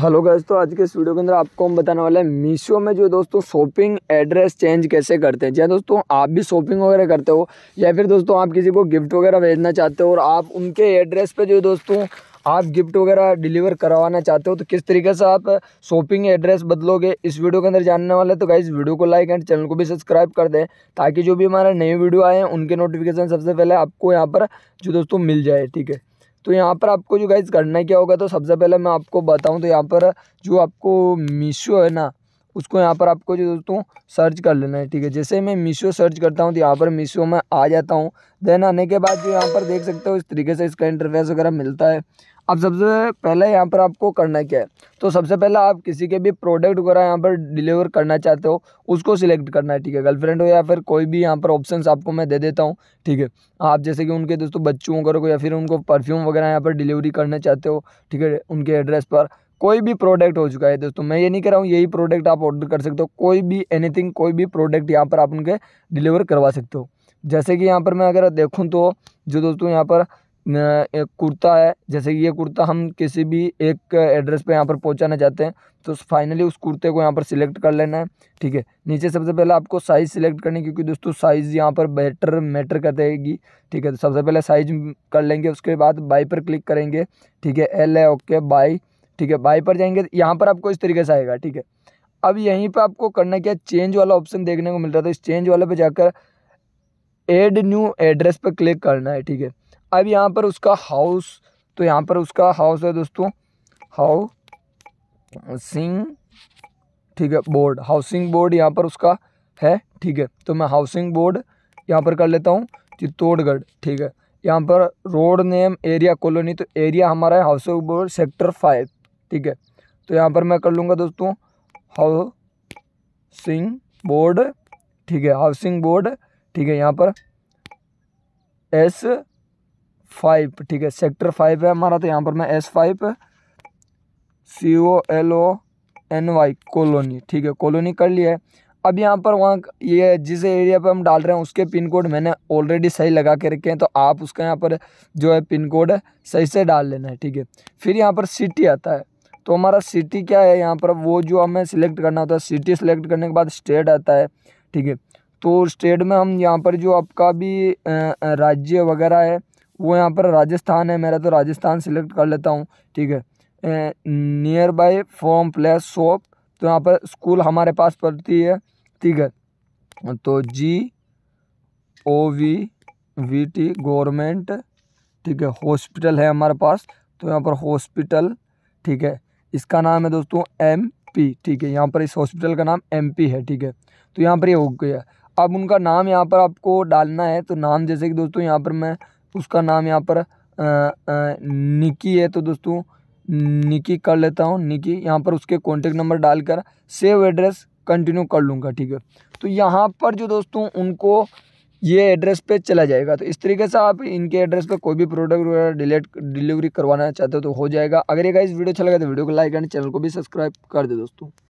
hello guys तो आज के इस वीडियो के अंदर आपको हम बताने वाले हैं मीशो में जो दोस्तों शॉपिंग एड्रेस चेंज कैसे करते हैं या दोस्तों आप भी शॉपिंग वगैरह करते हो या फिर दोस्तों आप किसी को गिफ्ट वगैरह भेजना चाहते हो और आप उनके एड्रेस पे जो दोस्तों आप गिफ्ट वगैरह डिलीवर करवाना चाहते हो तो किस तरीके से आप शॉपिंग एड्रेस बदलोगे इस वीडियो के अंदर जानने वाले तो गाइज वीडियो को लाइक एंड चैनल को भी सब्सक्राइब कर दें ताकि जो भी हमारे नए वीडियो आए हैं उनके नोटिफिकेशन सबसे पहले आपको यहाँ पर जो दोस्तों मिल जाए ठीक है तो यहाँ पर आपको जो गाइज़ करना क्या होगा तो सबसे पहले मैं आपको बताऊँ तो यहाँ पर जो आपको मीशो है ना उसको यहाँ पर आपको जो दोस्तों सर्च कर लेना है ठीक है जैसे मैं मीशो सर्च करता हूँ तो यहाँ पर मीशो में आ जाता हूँ देन आने के बाद जो यहाँ पर देख सकते हो इस तरीके से इसका इंटरफेस वगैरह मिलता है अब सबसे पहले यहाँ पर आपको करना क्या है तो सबसे पहले आप किसी के भी प्रोडक्ट वगैरह यहाँ पर डिलीवर करना चाहते हो उसको सिलेक्ट करना है ठीक है गर्लफ्रेंड हो या फिर कोई भी यहाँ पर ऑप्शंस आपको मैं दे देता हूँ ठीक है आप जैसे कि उनके दोस्तों बच्चों वगैरह को या फिर उनको परफ्यूम वगैरह यहाँ पर डिलीवरी करना चाहते हो ठीक है उनके एड्रेस पर कोई भी प्रोडक्ट हो चुका है दोस्तों मैं ये नहीं कह रहा हूँ यही प्रोडक्ट आप ऑर्डर कर सकते हो कोई भी एनीथिंग कोई भी प्रोडक्ट यहाँ पर आप उनके डिलीवर करवा सकते हो जैसे कि यहाँ पर मैं अगर देखूँ तो जो दोस्तों यहाँ पर एक कुर्ता है जैसे कि ये कुर्ता हम किसी भी एक एड्रेस पे यहाँ पर पहुँचाना चाहते हैं तो फाइनली उस कुर्ते को यहाँ पर सिलेक्ट कर लेना है ठीक है नीचे सबसे पहले आपको साइज़ सिलेक्ट करनी क्योंकि दोस्तों साइज़ यहाँ पर बेटर मैटर करेगी ठीक है तो सबसे पहले साइज कर लेंगे उसके बाद बाई पर क्लिक करेंगे ठीक है एल है ओके बाई ठीक है बाई पर जाएंगे यहाँ पर आपको इस तरीके से आएगा ठीक है अब यहीं पर आपको करना क्या चेंज वाला ऑप्शन देखने को मिल रहा था इस चेंज वाले पर जाकर एड न्यू एड्रेस पर क्लिक करना है ठीक है अब यहाँ पर उसका हाउस तो यहाँ पर उसका हाउस है दोस्तों हाउ सिंग ठीक है बोर्ड हाउसिंग बोर्ड यहाँ पर उसका है ठीक है तो मैं हाउसिंग बोर्ड यहाँ पर कर लेता हूँ चित्तौड़गढ़ ठीक है यहाँ पर रोड नेम एरिया कॉलोनी तो एरिया हमारा है हाउसिंग बोर्ड सेक्टर फाइव ठीक है तो यहाँ पर मैं कर लूँगा दोस्तों हाउसिंग बोर्ड ठीक है हाउसिंग बोर्ड ठीक है यहाँ पर एस फाइव ठीक है सेक्टर फाइव है हमारा तो यहाँ पर मैं S five C O L O N Y colony ठीक है कॉलोनी कर लिया है अब यहाँ पर वहाँ ये जिस एरिया पर हम डाल रहे हैं उसके पिन कोड मैंने ऑलरेडी सही लगा के रखे हैं तो आप उसका यहाँ पर जो है पिन कोड सही से डाल लेना है ठीक है फिर यहाँ पर सिटी आता है तो हमारा सिटी क्या है यहाँ पर वो जो हमें सिलेक्ट करना होता है सिटी सिलेक्ट करने के बाद स्टेट आता है ठीक है तो स्टेट में हम यहाँ पर जो आपका भी राज्य वगैरह है वो यहाँ पर राजस्थान है मेरा तो राजस्थान सिलेक्ट कर लेता हूँ ठीक है near by form place shop तो यहाँ पर स्कूल हमारे पास पड़ती है ठीक है तो G O V V T government ठीक है हॉस्पिटल है हमारे पास तो यहाँ पर हॉस्पिटल ठीक है इसका नाम है दोस्तों एम पी ठीक है यहाँ पर इस हॉस्पिटल का नाम एम पी है ठीक है तो यहाँ पर ये हो गया अब उनका नाम यहाँ पर आपको डालना है तो नाम जैसे कि दोस्तों यहाँ पर मैं उसका नाम यहाँ पर निकी है तो दोस्तों निकी कर लेता हूँ निकी यहाँ पर उसके कॉन्टेक्ट नंबर डालकर सेव एड्रेस कंटिन्यू कर लूँगा ठीक है तो यहाँ पर जो दोस्तों उनको ये एड्रेस पे चला जाएगा तो इस तरीके से आप इनके एड्रेस पे कोई भी प्रोडक्ट वगैरह डिलेट डिलीवरी करवाना चाहते हो तो हो जाएगा अगर ये गाइस वीडियो अच्छा लगा तो वीडियो को लाइक एंड चैनल को भी सब्सक्राइब कर दे दोस्तों